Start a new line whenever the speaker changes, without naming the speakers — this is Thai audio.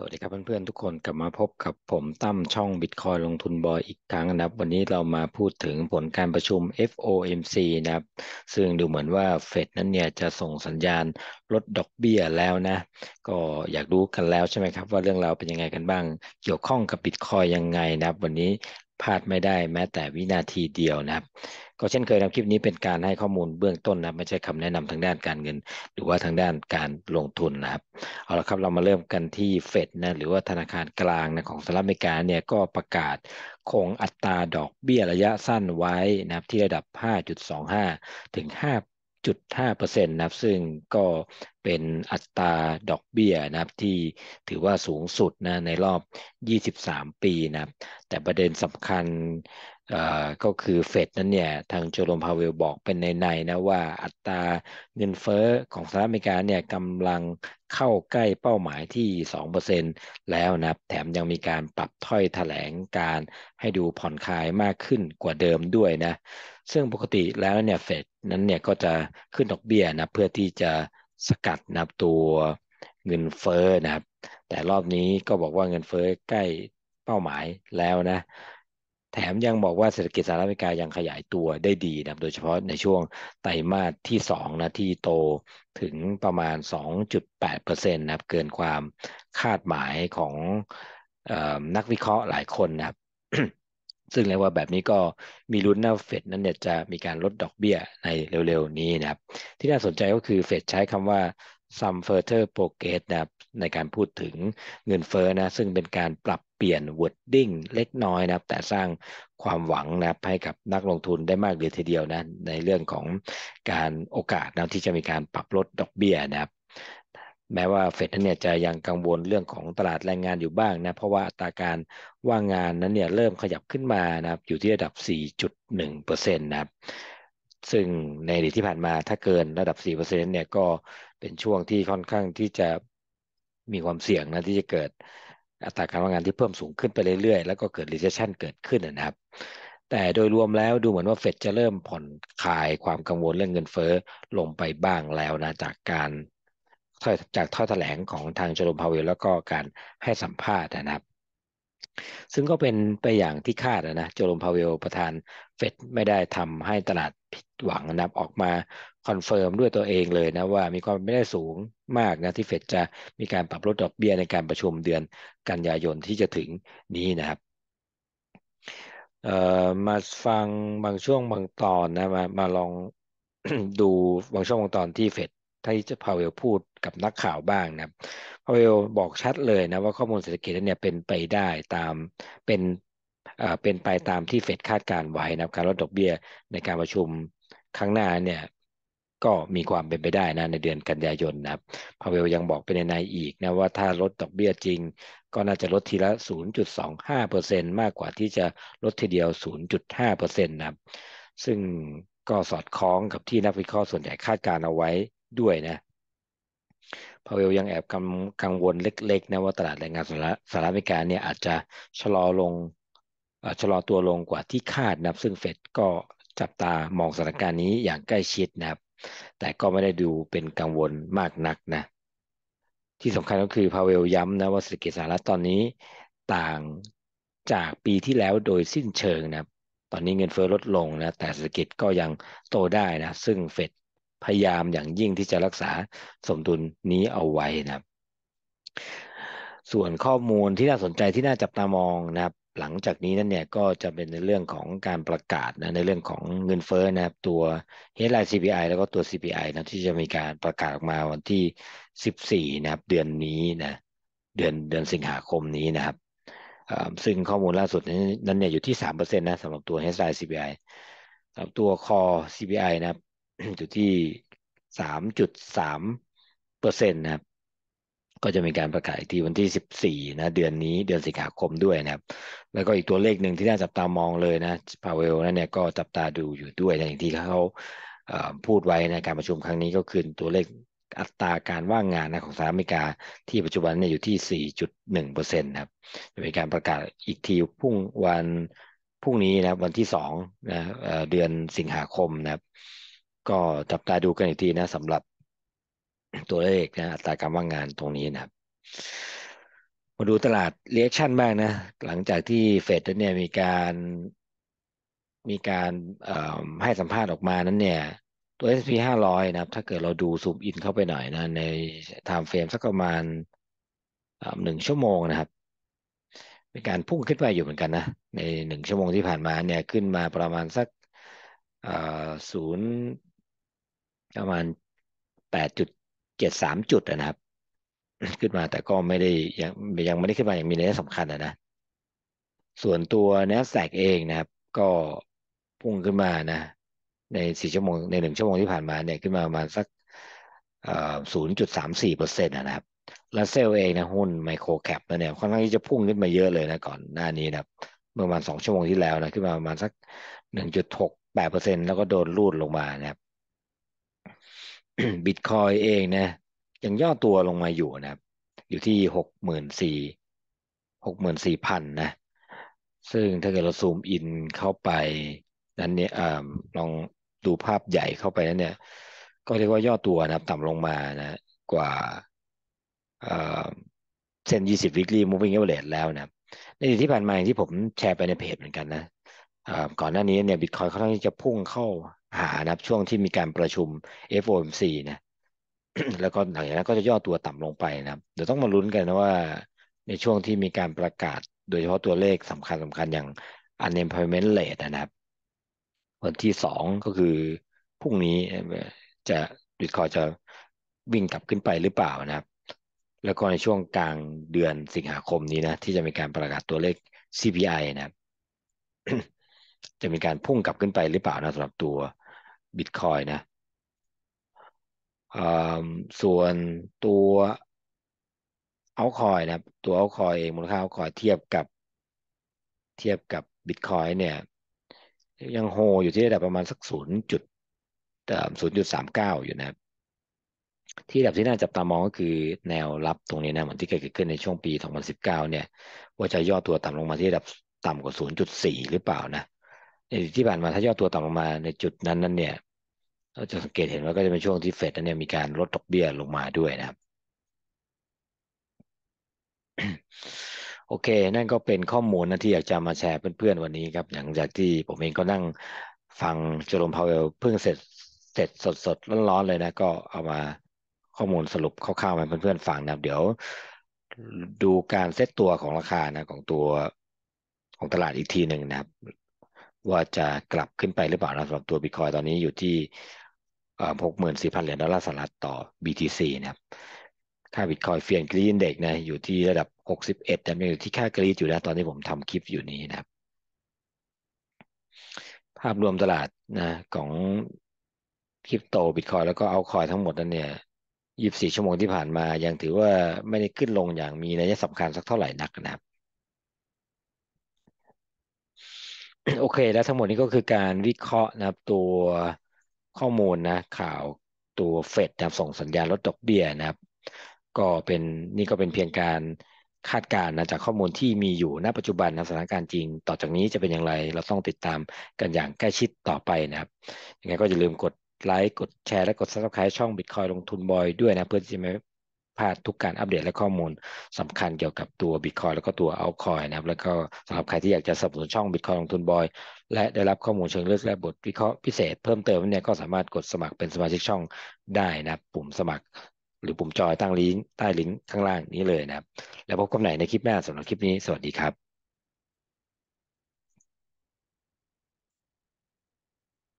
สวัสดีครับเพื่อนๆทุกคนกลับมาพบกับผมตั้มช่องบิตคอยลงทุนบอยอีกครั้งนะครับ วันนี้เรามาพูดถึงผลการประชุม FOMC นะครับ ซึ่งดูเหมือนว่าเฟดนั้นเนี่ยจะส่งสัญญาณ ลดดอกเบี้ยแล้วนะ ก็อยากรู้กันแล้วใช่ไหมครับว่าเรื่องราวเป็นยังไงกันบ้าง เกี่ยวข้องกับบิตคอยยังไงนะครับวันนี้พลาดไม่ได้แม้แต่วินาทีเดียวนะครับก็เช่นเคยนะคลิปนี้เป็นการให้ข้อมูลเบื้องต้นนะไม่ใช่คำแนะนำทางด้านการเงิน หรือว่าทางด้านการลงทุนนะครับเอาละครับเรามาเริ่มกันที่เฟดนะหรือว่าธนาคารกลางนะของสหรัฐอเมริกาเนี่ยก็ประกาศคงอัตราดอกเบี้ยระยะสั้นไว้นะครับที่ระดับ 5.25 ถึง0.5%นะครับ ซึ่งก็เป็นอัตราดอกเบี้ยนะครับที่ถือว่าสูงสุดนะในรอบ 23 ปีนะครับ แต่ประเด็นสำคัญก็คือเฟดนั้นเนี่ยทางโจลมพาเวลบอกเป็นในในนะว่าอัตราเงินเฟ้อของสหรัฐอเมริกาเนี่ยกำลังเข้าใกล้เป้าหมายที่ 2%แล้วนะแถมยังมีการปรับถ้อยถแถลงการให้ดูผ่อนคลายมากขึ้นกว่าเดิมด้วยนะ ซึ่งปกติแล้วเนี่ยเฟดนั้นเนี่ยก็จะขึ้นดอกเบี้ยนะเพื่อที่จะสกัดนะตัวเงินเฟ้อนะครับ แต่รอบนี้ก็บอกว่าเงินเฟ้อใกล้เป้าหมายแล้วนะแถมยังบอกว่าเศรษฐกิจสหรัฐอเมริกายังขยายตัวได้ดีนะโดยเฉพาะในช่วงไตรมาสที่ 2นะที่โตถึงประมาณ 2.8%นะครับ เกินความคาดหมายของนักวิเคราะห์หลายคนนะครับ ซึ่งเรียกว่าแบบนี้ก็มีลุ้นนะเฟดนั้นเนี่ยจะมีการลดดอกเบี้ยในเร็วๆ นี้นะครับ ที่น่าสนใจก็คือเฟดใช้คำว่า some further progress นะรในการพูดถึงเงินเฟ้อนะ ซึ่งเป็นการปรับเปลี่ยน wording เล็กน้อยนะแต่สร้างความหวังนะให้กับนักลงทุนได้มากเลยทีเดียวนะในเรื่องของการโอกาสนะที่จะมีการปรับลดดอกเบี้ยนะแม้ว่าเฟดนั้นเนี่ยจะยังกังวลเรื่องของตลาดแรงงานอยู่บ้างนะเพราะว่าอัตราการว่างงานนั้นเนี่ยเริ่มขยับขึ้นมานะอยู่ที่ระดับ 4.1%นะครับซึ่งในอดีตที่ผ่านมาถ้าเกินระดับ 4%เนี่ยก็เป็นช่วงที่ค่อนข้างที่จะมีความเสี่ยงนะที่จะเกิดอัตราการว่างงานที่เพิ่มสูงขึ้นไปเรื่อย ๆแล้วก็เกิด recession เกิดขึ้นนะครับ แต่โดยรวมแล้วดูเหมือนว่าเฟดจะเริ่มผ่อนคลายความกังวลเรื่องเงินเฟ้อลงไปบ้างแล้วนะจากการจากท่อแถลงของทางเจอร์มพาวเวลแล้วก็การให้สัมภาษณ์นะครับซึ่งก็เป็นไปอย่างที่คาดนะโจลมพาเวล ประธาน เฟดไม่ได้ทำให้ตลาดผิดหวังนะออกมา คอนเฟิร์มด้วยตัวเองเลยนะว่ามีความไม่ได้สูงมากนะที่เฟดจะมีการปรับลดดอกเบี้ยในการประชุมเดือนกันยายนที่จะถึงนี้นะครับมาฟังบางช่วงบางตอนนะมามาลองดูบางช่วงบางตอนที่เฟดที่จะพาเวลพูดกับนักข่าวบ้างนะพาเวลบอกชัดเลยนะว่าข้อมูลเศรษฐกิจเนี่ยเป็นไปได้ตามเป็นเป็นไปตามที่เฟดคาดการไว้นะการลดดอกเบี้ยในการประชุมครั้งหน้าเนี่ยก็มีความเป็นไปได้นะในเดือนกันยายนนะพาเวลยังบอกไปนในในอีกนะว่า ถ้าลดดอกเบี้ยจริงก็น่าจะลดทีละ 0.25%มากกว่าที่จะลดทีเดียว 0.5%นะซึ่งก็สอดคล้องกับที่นักวิเคราะห์ส่วนใหญ่คาดการเอาไว้ด้วยนะพาเวลยังแอบกังวลเล็กๆนะว่าตลาดแรงงานสหรัฐอเมริกาเนี่ยอาจจะชะลอลงชะลอตัวลงกว่าที่คาดนะซึ่งเฟดก็จับตามองสถานการณ์นี้อย่างใกล้ชิดนะครับ แต่ก็ไม่ได้ดูเป็นกังวลมากนักนะ ที่สำคัญก็คือพาเวลย้ำนะว่าเศรษฐกิจสหรัฐตอนนี้ต่างจากปีที่แล้วโดยสิ้นเชิงนะตอนนี้เงินเฟอ้อลดลงนะ แต่เศรษฐกิจก็ยังโตได้นะ ซึ่งเฟดพยายามอย่างยิ่งที่จะรักษาสมดุลนี้เอาไว้นะครับ ส่วนข้อมูลที่น่าสนใจที่น่าจับตามองนะครับ หลังจากนี้นั่นเนี่ยก็จะเป็นในเรื่องของการประกาศนะ ในเรื่องของเงินเฟ้อนะครับตัว headline CPI แล้วก็ตัว CPI นะที่จะมีการประกาศออกมาวันที่ 14 นะครับ เดือนนี้นะเดือนเดือนสิงหาคมนี้นะครับซึ่งข้อมูลล่าสุดนั้นเนี่ยอยู่ที่ 3%นะสำหรับตัว headline CPI สำหรับตัว core CPI นะครับอยู่ที่สามจุดสามเปอร์เซ็นต์นะครับ ก็จะมีการประกาศที่วันที่สิบสี่นะ เดือนนี้เดือนสิงหาคมด้วยนะครับ แล้วก็อีกตัวเลขหนึ่งที่น่าจับตามองเลยนะพาเวลนั่นเนี่ยก็จับตาดูอยู่ด้วยนะอย่างที่เขาพูดไว้ในการประชุมครั้งนี้ก็คือตัวเลขอัตราการว่างงานนะของสหรัฐอเมริกาที่ปัจจุบันเนี่ยอยู่ที่ 4.1เปอร์เซ็นต์ครับ จะมีการประกาศอีกทีพรุ่งวันพรุ่งนี้นะวันที่2นะเดือนสิงหาคมนะครับก็จับตาดูกันอีกทีนะสำหรับตัวเลขนะอัตราการว่างงานตรงนี้นะครับ มาดูตลาดเรียกชันบ้างนะ หลังจากที่เฟดเนี่ยมีการมีการให้สัมภาษณ์ออกมานั้นเนี่ย ตัว S&P 500นะครับ ถ้าเกิดเราดูซูมอินเข้าไปหน่อยนะ ในไทม์เฟรมสักประมาณหนึ่งชั่วโมงนะครับ มีการพุ่งขึ้นไปอยู่เหมือนกันนะ ในหนึ่งชั่วโมงที่ผ่านมาเนี่ยขึ้นมาประมาณสักศูนย์ประมาณแปดจุดเจ็ดสามจุดนะครับ ขึ้นมาแต่ก็ไม่ได้ยังยังไม่ได้ขึ้นมาอย่างมีนัยสำคัญนะ ส่วนตัวเนสแสกเองนะครับ ก็พุ่งขึ้นมานะ ในสี่ชั่วโมงในหนึ่งชั่วโมงที่ผ่านมาเนี่ยขึ้นมาประมาณสักศูนย์จุดสามสี่เปอร์เซ็นต์นะครับลัสเซลเองนะหุ้นไมโครแคปนะเนี่ยค่อนข้างที่จะพุ่งขึ้นมาเยอะเลยนะก่อนหน้านี้นะเมื่อประมาณสองชั่วโมงที่แล้วนะ ขึ้นมาประมาณสักหนึ่งจุดหกแปดเปอร์เซ็นต์แล้วก็โดนรูดลงมานะครับบิตคอยเองนะ ยังย่อตัวลงมาอยู่นะครับ อยู่ที่หกหมื่นสี่หกหมื่นสี่พันนะ ซึ่งถ้าเกิดเราซูมอินเข้าไปนั้นเนี่ยอลองดูภาพใหญ่เข้าไปนั้นเนี่ยก็เรียกว่าย่อตัวนะต่ำลงมานะ กว่าเส้นยี่สิ0 w e e ต l y moving เ v e r เ g e แล้วนะในที่ผ่านมาอย่างที่ผมแชร์ไปในเพจเหมือนกันนะก่อนหน้านี้เนี่ยบิตคอยเขาต้องจะพุ่งเข้าหานะครับช่วงที่มีการประชุม FOMC นะ แล้วก็หลังจากนั้นก็จะย่อตัวต่ำลงไปนะครับ เดี๋ยวต้องมาลุ้นกันนะว่าในช่วงที่มีการประกาศ โดยเฉพาะตัวเลขสำคัญสำคัญอย่าง unemployment rate นะครับ วันที่สองก็คือพรุ่งนี้จะบิตคอยจะวิ่งกลับขึ้นไปหรือเปล่านะครับ แล้วก็ในช่วงกลางเดือนสิงหาคมนี้นะ ที่จะมีการประกาศตัวเลข CPI นะครับจะมีการพุ่งกลับขึ้นไปหรือเปล่านะสำหรับตัวบิตคอยนะ ส่วนตัวเอาคอยนะ ตัวเอาคอยมูลค่าเอาคอยเทียบกับ เทียบกับบิตคอยเนี่ย ยังโฮอยู่ที่ระดับประมาณสักศูนย์จุดศูนย์จุดสามเก้าอยู่นะครับที่ระดับที่น่าจับตามองก็คือแนวรับตรงนี้นะเหมือนที่เกิดขึ้นในช่วงปี 2019 เนี่ย ว่าจะย่อตัวต่ำลงมาที่ระดับต่ำกว่า 0.4 หรือเปล่านะ ในที่ผ่านมาถ้าย่อตัวต่ำลงมาในจุดนั้นนั้นเนี่ยเราจะสังเกตเห็นว่าก็จะเป็นช่วงที่เฟดนั้นเนี่ยมีการลดดอกเบี้ยลงมาด้วยนะครับ โอเค นั่นก็เป็นข้อมูลนะที่อยากจะมาแชร์เพื่อนๆวันนี้ครับหลังจากที่ผมเองก็นั่งฟังเจอร์มพาวเวลเพิ่งเสร็จ เสร็จสดๆร้อนๆเลยนะ ก็เอามาข้อมูลสรุปคร่าวๆมาเพื่อนๆฟังนะเดี๋ยวดูการเซตตัวของราคานะ ของตัวของตลาดอีกทีหนึ่งนะครับว่าจะกลับขึ้นไปหรือเปล่านะสำหรับตัวบิตคอยตอนนี้อยู่ที่หกหมื่นสี่พันเหรียญดอลลาร์สหรัฐต่อ BTC นะครับ ค่าบิตคอยเฟียนกรีนเด็กนะอยู่ที่ระดับ61แต่ยังอยู่ที่ค่ากรีดอยู่นะตอนที่ผมทำคลิปอยู่นี้นะครับ ภาพรวมตลาดนะของคริปโตบิตคอยแล้วก็เอาคอยทั้งหมดนั้นเนี่ย24ชั่วโมงที่ผ่านมา ยังถือว่าไม่ได้ขึ้นลงอย่างมีนัยสำคัญสักเท่าไหร่นักนะครับโอเคแล้วทั้งหมดนี้ก็คือการวิเคราะห์นะครับตัวข้อมูลนะข่าวตัวเฟดนะส่งสัญญาณลดดอกเบี้ยนะครับก็เป็นนี่ก็เป็นเพียงการคาดการณ์นะจากข้อมูลที่มีอยู่ณปัจจุบันนะสถานการณ์จริง ต่อจากนี้จะเป็นอย่างไรเราต้องติดตามกันอย่างใกล้ชิดต่อไปนะครับยังไงก็อย่าลืมกดไลค์กดแชร์และกด subscribe ช่อง Bitcoin ลงทุนบอยด้วยนะเพื่อที่จะไม่พลาดทุกการอัปเดตและข้อมูลสำคัญเกี่ยวกับตัว Bitcoin แล้วก็ตัว a l t c o i n นะครับแล้วก็สำหรับใครที่อยากจะสนับสนุนช่อง Bitcoin ลงทุนบอย และได้รับข้อมูลเชิงลึกและบทวิเคราะห์พิเศษเพิ่มเติมเนี่ยก็สามารถกดสมัครเป็นสมาชิกช่องได้นะครับปุ่มสมัครหรือปุ่มจอยตั้งลิงก์ใต้ลิงก์ข้างล่างนี้เลยนะครับแล้วพบกันใหม่ในคลิปหน้าสำหรับคลิปนี้สวัสดีครับ